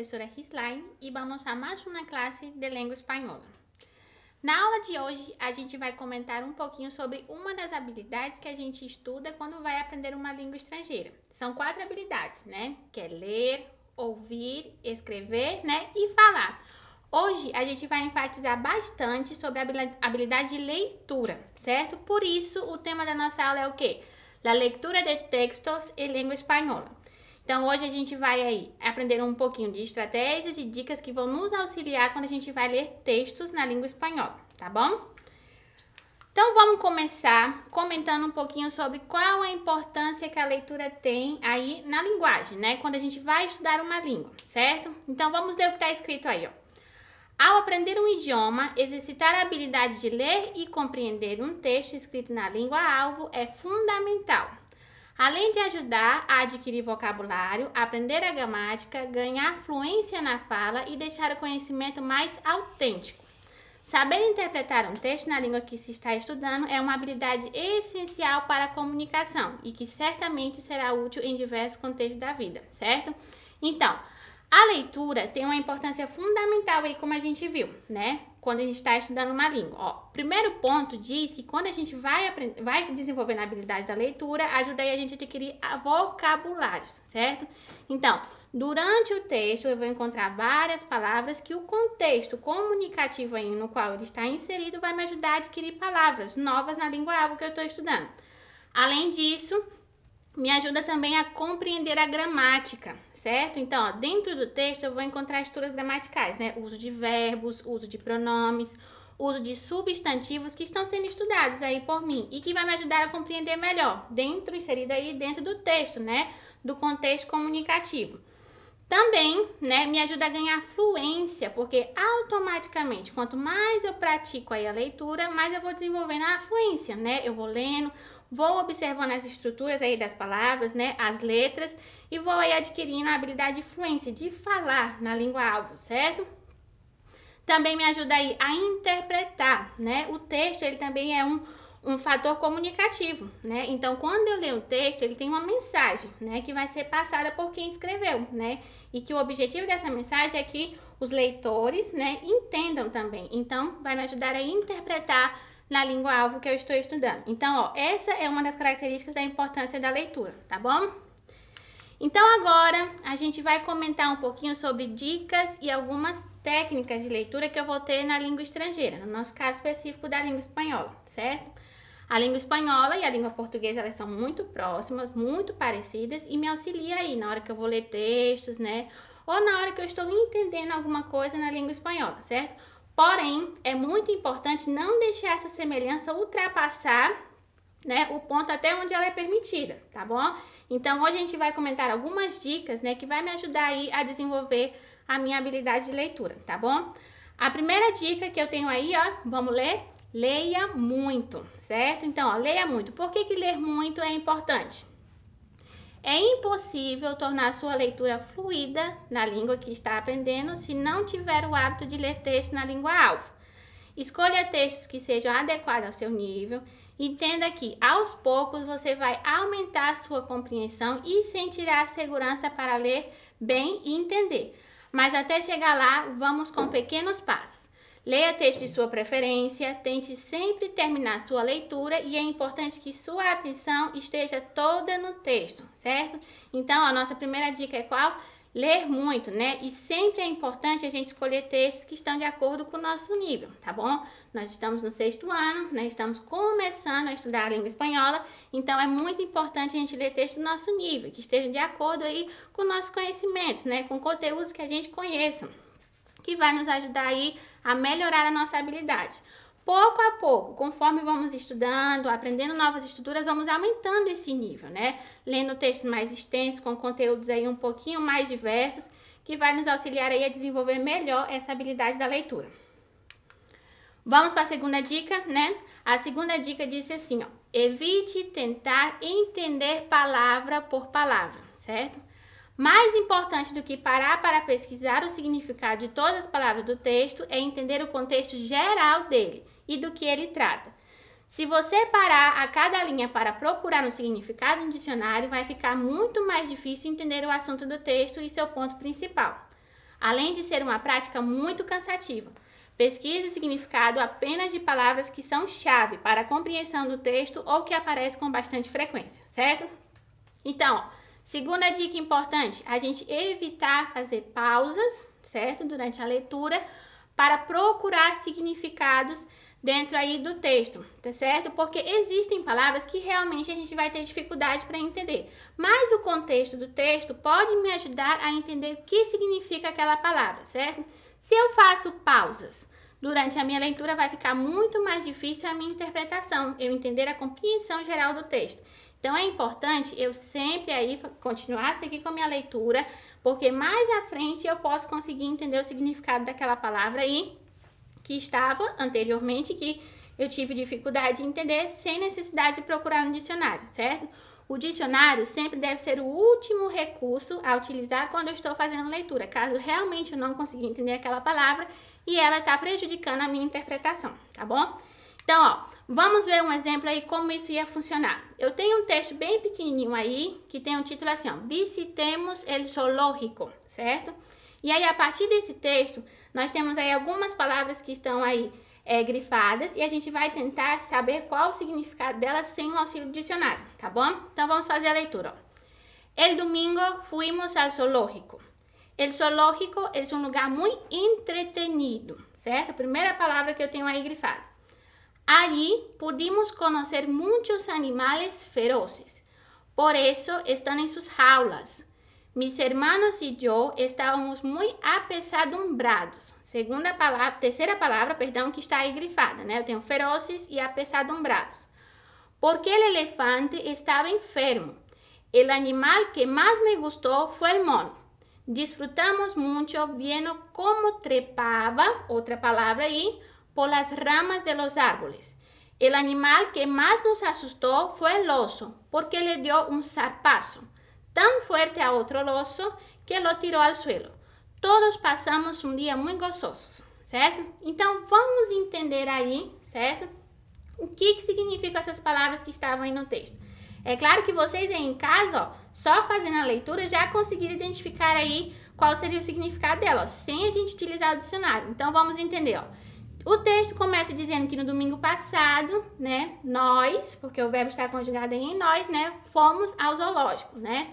professora Hislaine e vamos a mais uma classe de língua espanhola. Na aula de hoje, a gente vai comentar um pouquinho sobre uma das habilidades que a gente estuda quando vai aprender uma língua estrangeira. São quatro habilidades, né? Que é ler, ouvir, escrever, né? E falar. Hoje a gente vai enfatizar bastante sobre a habilidade de leitura, certo? Por isso, o tema da nossa aula é o quê? La leitura de textos em língua espanhola. Então hoje a gente vai aí aprender um pouquinho de estratégias e dicas que vão nos auxiliar quando a gente vai ler textos na língua espanhola, tá bom? Então vamos começar comentando um pouquinho sobre qual a importância que a leitura tem aí na linguagem, né? Quando a gente vai estudar uma língua, certo? Então vamos ler o que está escrito aí, ó. Ao aprender um idioma, exercitar a habilidade de ler e compreender um texto escrito na língua alvo é fundamental além de ajudar a adquirir vocabulário, aprender a gramática, ganhar fluência na fala e deixar o conhecimento mais autêntico. Saber interpretar um texto na língua que se está estudando é uma habilidade essencial para a comunicação e que certamente será útil em diversos contextos da vida, certo? Então, a leitura tem uma importância fundamental aí, como a gente viu, né? quando a gente está estudando uma língua. Ó, primeiro ponto diz que quando a gente vai, aprender, vai desenvolvendo a habilidade da leitura, ajuda aí a gente a adquirir vocabulários, certo? Então, durante o texto eu vou encontrar várias palavras que o contexto comunicativo aí no qual ele está inserido vai me ajudar a adquirir palavras novas na língua alvo que eu estou estudando. Além disso, me ajuda também a compreender a gramática, certo? Então, ó, dentro do texto eu vou encontrar estruturas gramaticais, né? Uso de verbos, uso de pronomes, uso de substantivos que estão sendo estudados aí por mim e que vai me ajudar a compreender melhor, dentro, inserido aí dentro do texto, né? Do contexto comunicativo. Também, né, me ajuda a ganhar fluência, porque automaticamente, quanto mais eu pratico aí a leitura, mais eu vou desenvolvendo a fluência, né? Eu vou lendo, vou observando as estruturas aí das palavras, né, as letras, e vou aí adquirindo a habilidade de fluência, de falar na língua-alvo, certo? Também me ajuda aí a interpretar, né? O texto, ele também é um, um fator comunicativo, né? Então, quando eu leio o texto, ele tem uma mensagem, né? Que vai ser passada por quem escreveu, né? E que o objetivo dessa mensagem é que os leitores, né, entendam também. Então, vai me ajudar a interpretar na língua-alvo que eu estou estudando. Então, ó, essa é uma das características da importância da leitura, tá bom? Então, agora a gente vai comentar um pouquinho sobre dicas e algumas técnicas de leitura que eu vou ter na língua estrangeira, no nosso caso específico da língua espanhola, certo? A língua espanhola e a língua portuguesa, elas são muito próximas, muito parecidas e me auxilia aí na hora que eu vou ler textos, né? Ou na hora que eu estou entendendo alguma coisa na língua espanhola, certo? Porém, é muito importante não deixar essa semelhança ultrapassar né, o ponto até onde ela é permitida, tá bom? Então, hoje a gente vai comentar algumas dicas, né, que vai me ajudar aí a desenvolver a minha habilidade de leitura, tá bom? A primeira dica que eu tenho aí, ó, vamos ler? Leia muito, certo? Então, ó, leia muito. Por que que ler muito é importante? É impossível tornar sua leitura fluida na língua que está aprendendo se não tiver o hábito de ler texto na língua alvo. Escolha textos que sejam adequados ao seu nível. Entenda que, aos poucos, você vai aumentar sua compreensão e sentirá a segurança para ler bem e entender. Mas até chegar lá, vamos com pequenos passos. Leia texto de sua preferência, tente sempre terminar sua leitura e é importante que sua atenção esteja toda no texto, certo? Então, a nossa primeira dica é qual? Ler muito, né? E sempre é importante a gente escolher textos que estão de acordo com o nosso nível, tá bom? Nós estamos no sexto ano, né? Estamos começando a estudar a língua espanhola, então é muito importante a gente ler textos do nosso nível, que estejam de acordo aí com nossos conhecimentos, né? Com conteúdos que a gente conheça que vai nos ajudar aí a melhorar a nossa habilidade. Pouco a pouco, conforme vamos estudando, aprendendo novas estruturas, vamos aumentando esse nível, né? Lendo textos mais extensos, com conteúdos aí um pouquinho mais diversos, que vai nos auxiliar aí a desenvolver melhor essa habilidade da leitura. Vamos para a segunda dica, né? A segunda dica disse assim, ó, evite tentar entender palavra por palavra, certo? Mais importante do que parar para pesquisar o significado de todas as palavras do texto é entender o contexto geral dele e do que ele trata. Se você parar a cada linha para procurar um significado no dicionário, vai ficar muito mais difícil entender o assunto do texto e seu ponto principal. Além de ser uma prática muito cansativa, pesquise o significado apenas de palavras que são chave para a compreensão do texto ou que aparecem com bastante frequência, certo? Então, ó, Segunda dica importante, a gente evitar fazer pausas, certo? Durante a leitura, para procurar significados dentro aí do texto, tá certo? Porque existem palavras que realmente a gente vai ter dificuldade para entender, mas o contexto do texto pode me ajudar a entender o que significa aquela palavra, certo? Se eu faço pausas durante a minha leitura, vai ficar muito mais difícil a minha interpretação, eu entender a compreensão geral do texto. Então é importante eu sempre aí continuar seguir com a minha leitura, porque mais à frente eu posso conseguir entender o significado daquela palavra aí que estava anteriormente que eu tive dificuldade de entender sem necessidade de procurar no dicionário, certo? O dicionário sempre deve ser o último recurso a utilizar quando eu estou fazendo leitura, caso realmente eu não consiga entender aquela palavra e ela está prejudicando a minha interpretação, tá bom? Então, ó, Vamos ver um exemplo aí como isso ia funcionar. Eu tenho um texto bem pequenininho aí, que tem um título assim, ó, Visitemos el zoológico, certo? E aí, a partir desse texto, nós temos aí algumas palavras que estão aí é, grifadas e a gente vai tentar saber qual o significado delas sem o auxílio do dicionário, tá bom? Então, vamos fazer a leitura, ó. El domingo fuimos al zoológico. El zoológico é um lugar muito entretenido, certo? A primeira palavra que eu tenho aí grifada. Allí pudimos conocer muchos animales feroces. Por eso están en sus jaulas. Mis hermanos y yo estábamos muy apesadumbrados. Segunda palabra, tercera palabra, perdón, que está ahí grifada, ¿no? Eu feroces y apesadumbrados. Porque el elefante estaba enfermo. El animal que más me gustó fue el mono. Disfrutamos mucho viendo cómo trepaba, otra palabra ahí, por las ramas de los árboles. El animal que más nos asustó fue el oso, porque le dio un zarpazo tan fuerte a otro oso que lo tiró al suelo. Todos passamos um dia muito gostosos, certo? Então vamos entender aí, certo? O que, que significam essas palavras que estavam aí no texto. É claro que vocês aí em casa, ó, só fazendo a leitura já conseguiram identificar aí qual seria o significado dela, ó, sem a gente utilizar o dicionário. Então vamos entender, ó. O texto começa dizendo que no domingo passado, né, nós, porque o verbo está conjugado em nós, né, fomos ao zoológico, né?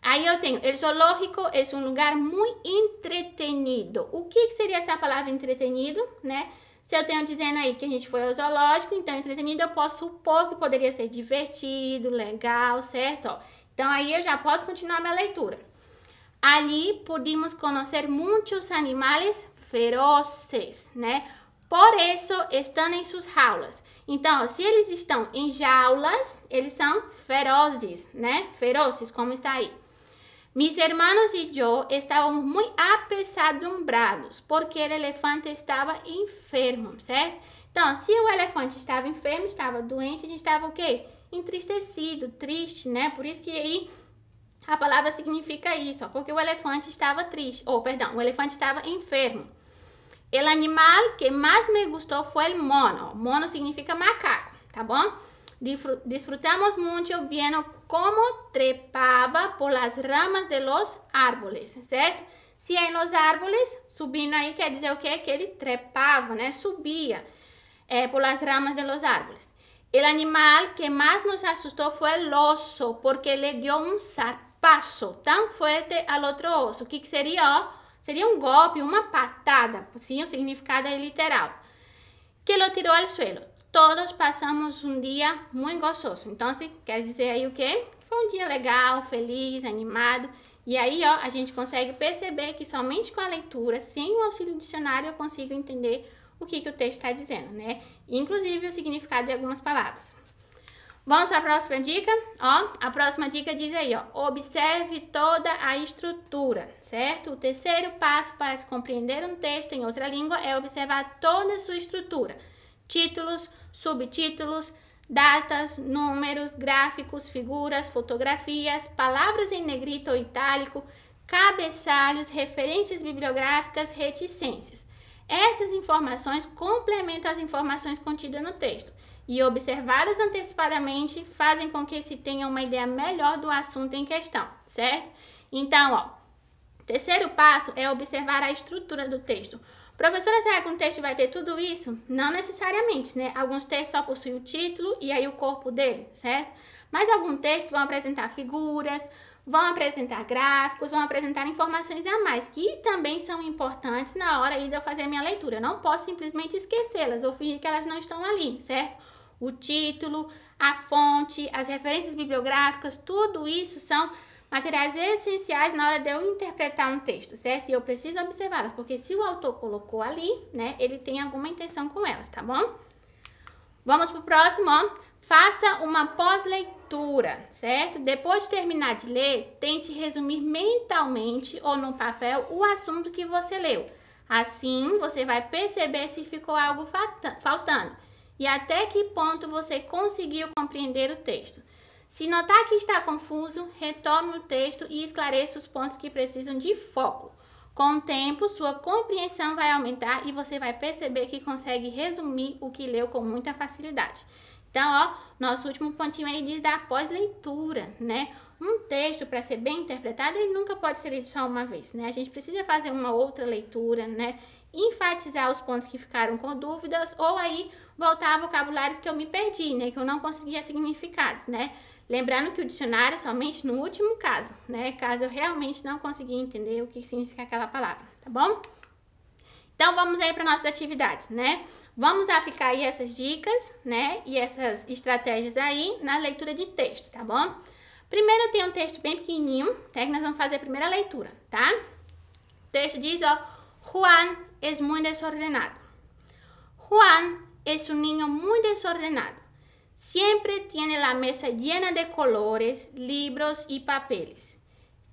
Aí eu tenho, el zoológico é um lugar muito entretenido. O que, que seria essa palavra entretenido, né? Se eu tenho dizendo aí que a gente foi ao zoológico, então entretenido eu posso supor que poderia ser divertido, legal, certo? então aí eu já posso continuar minha leitura. Ali pudimos conhecer muitos animais feroces, né? Por isso estão em suas jaulas. Então, se eles estão em jaulas, eles são ferozes, né? Ferozes, como está aí. Mis hermanos e eu estávamos muito apressadumbrados, porque o elefante estava enfermo, certo? Então, se o elefante estava enfermo, estava doente, a gente estava o quê? Entristecido, triste, né? Por isso que aí a palavra significa isso, ó, porque o elefante estava triste, ou oh, perdão, o elefante estava enfermo. El animal que más me gustó fue el mono. Mono significa macaco, ¿está bom? Disfrutamos mucho viendo cómo trepaba por las ramas de los árboles, ¿cierto? Si en los árboles, subiendo ahí quer dizer o Que él trepaba, ¿no? Subía eh, por las ramas de los árboles. El animal que más nos asustó fue el oso, porque le dio un zarpazo tan fuerte al otro oso. ¿Qué sería? Seria um golpe, uma patada, sim, O significado é literal. Que lo tirou al suelo. Todos passamos um dia muito gostoso. Então, assim, quer dizer aí o quê? Foi um dia legal, feliz, animado. E aí, ó, a gente consegue perceber que somente com a leitura, sem o auxílio do dicionário, eu consigo entender o que, que o texto está dizendo, né? Inclusive o significado de algumas palavras. Vamos para a próxima dica? Ó, a próxima dica diz aí, ó, observe toda a estrutura, certo? O terceiro passo para se compreender um texto em outra língua é observar toda a sua estrutura. Títulos, subtítulos, datas, números, gráficos, figuras, fotografias, palavras em negrito ou itálico, cabeçalhos, referências bibliográficas, reticências. Essas informações complementam as informações contidas no texto e observadas antecipadamente fazem com que se tenha uma ideia melhor do assunto em questão, certo? Então, ó, terceiro passo é observar a estrutura do texto. Professora, será que um texto vai ter tudo isso? Não necessariamente, né? Alguns textos só possuem o título e aí o corpo dele, certo? Mas alguns textos vão apresentar figuras, vão apresentar gráficos, vão apresentar informações a mais que também são importantes na hora de eu fazer a minha leitura. Eu não posso simplesmente esquecê-las ou fingir que elas não estão ali, certo? o título, a fonte, as referências bibliográficas, tudo isso são materiais essenciais na hora de eu interpretar um texto, certo? E eu preciso observá-las, porque se o autor colocou ali, né, ele tem alguma intenção com elas, tá bom? Vamos pro próximo, ó. Faça uma pós-leitura, certo? Depois de terminar de ler, tente resumir mentalmente ou no papel o assunto que você leu. Assim, você vai perceber se ficou algo faltando e até que ponto você conseguiu compreender o texto. Se notar que está confuso, retome o texto e esclareça os pontos que precisam de foco. Com o tempo, sua compreensão vai aumentar e você vai perceber que consegue resumir o que leu com muita facilidade. Então, ó, nosso último pontinho aí diz da pós-leitura, né? um texto para ser bem interpretado, ele nunca pode ser lido só uma vez, né? A gente precisa fazer uma outra leitura, né? Enfatizar os pontos que ficaram com dúvidas ou aí voltar a vocabulários que eu me perdi, né? Que eu não conseguia significados, né? Lembrando que o dicionário é somente no último caso, né? Caso eu realmente não conseguia entender o que significa aquela palavra, tá bom? Então vamos aí para nossas atividades, né? Vamos aplicar aí essas dicas, né? E essas estratégias aí na leitura de texto, tá bom? Primero, tiene un um texto bem pequeñito, Técnicas Que nós vamos fazer a primeira leitura, tá? texto dice, Juan es muy desordenado. Juan es un niño muy desordenado. Siempre tiene la mesa llena de colores, libros y papeles.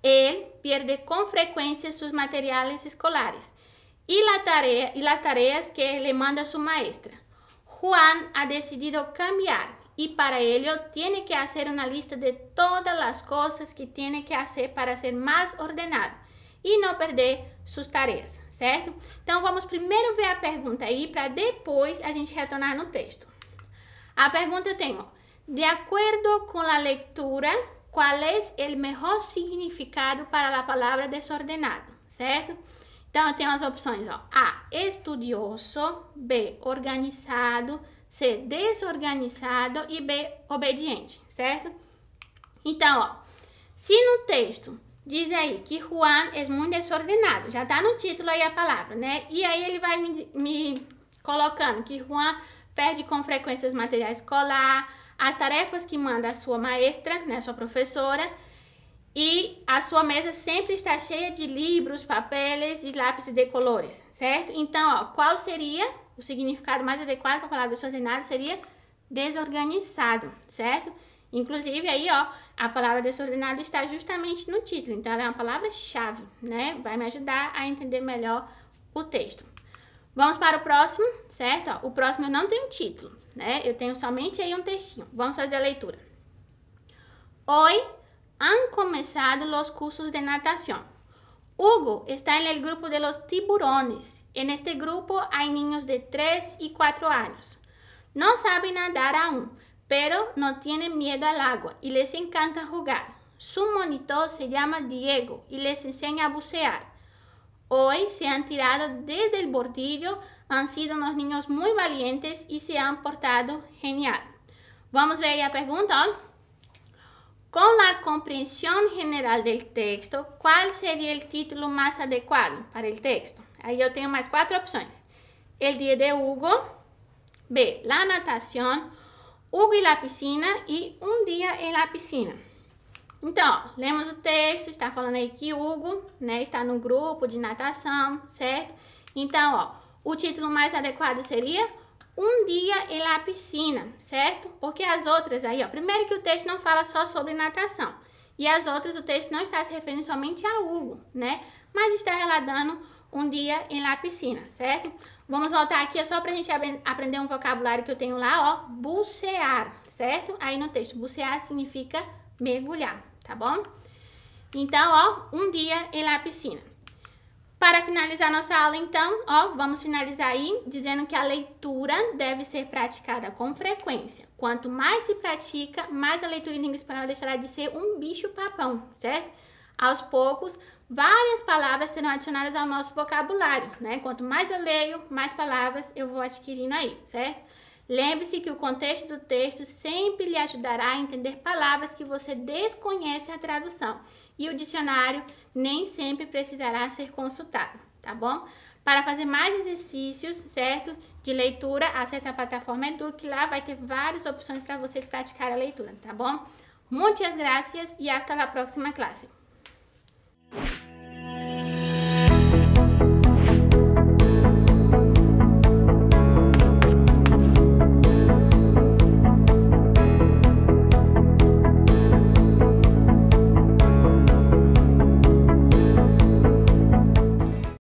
Él pierde con frecuencia sus materiales escolares y, y las tareas que le manda su maestra. Juan ha decidido cambiar E para ello tiene que hacer una lista de todas las cosas que tiene que hacer para ser mais ordenado e não perder suas tarefas, certo? Então vamos primeiro ver a pergunta aí para depois a gente retornar no texto. A pergunta tem, ó, de acordo com a leitura, qual é o melhor significado para a palavra desordenado, certo? Então eu tenho as opções, ó, A, estudioso, B, organizado, ser desorganizado e B, obediente, certo? Então, ó, se no texto diz aí que Juan é muito desordenado, já tá no título aí a palavra, né? E aí ele vai me, me colocando que Juan perde com frequência os materiais escolar, as tarefas que manda a sua maestra, né, sua professora, e a sua mesa sempre está cheia de livros, papéis e lápis de colores, certo? Então, ó, qual seria o significado mais adequado para a palavra desordenado seria desorganizado, certo? Inclusive aí, ó, a palavra desordenado está justamente no título, então ela é uma palavra-chave, né? Vai me ajudar a entender melhor o texto. Vamos para o próximo, certo? Ó, o próximo eu não tenho título, né? Eu tenho somente aí um textinho. Vamos fazer a leitura. Oi, han começado los cursos de natación. Hugo está en el grupo de los tiburones. En este grupo hay niños de 3 y 4 años. No saben nadar aún, pero no tienen miedo al agua y les encanta jugar. Su monitor se llama Diego y les enseña a bucear. Hoy se han tirado desde el bordillo, han sido unos niños muy valientes y se han portado genial. Vamos a ver la pregunta. Com a compreensão general do texto, qual seria o título mais adequado para o texto? Aí eu tenho mais quatro opções: El dia de Hugo, B, la natação, Hugo e la piscina e um dia em la piscina. Então, lemos o texto, está falando aí que Hugo, né, está no grupo de natação, certo? Então, ó, o título mais adequado seria um dia em la piscina, certo? Porque as outras aí, ó, primeiro que o texto não fala só sobre natação. E as outras, o texto não está se referindo somente a Hugo, né? Mas está relatando um dia em la piscina, certo? Vamos voltar aqui, é só pra gente aprender um vocabulário que eu tenho lá, ó, bucear, certo? Aí no texto, bucear significa mergulhar, tá bom? Então, ó, um dia em la piscina. Para finalizar nossa aula, então, ó, vamos finalizar aí dizendo que a leitura deve ser praticada com frequência. Quanto mais se pratica, mais a leitura em língua espanhola deixará de ser um bicho-papão, certo? Aos poucos, várias palavras serão adicionadas ao nosso vocabulário, né? Quanto mais eu leio, mais palavras eu vou adquirindo aí, certo? Lembre-se que o contexto do texto sempre lhe ajudará a entender palavras que você desconhece a tradução e o dicionário nem sempre precisará ser consultado, tá bom? Para fazer mais exercícios, certo? De leitura, acesse a plataforma Eduque, lá vai ter várias opções para vocês praticarem a leitura, tá bom? Muitas graças e hasta a próxima classe.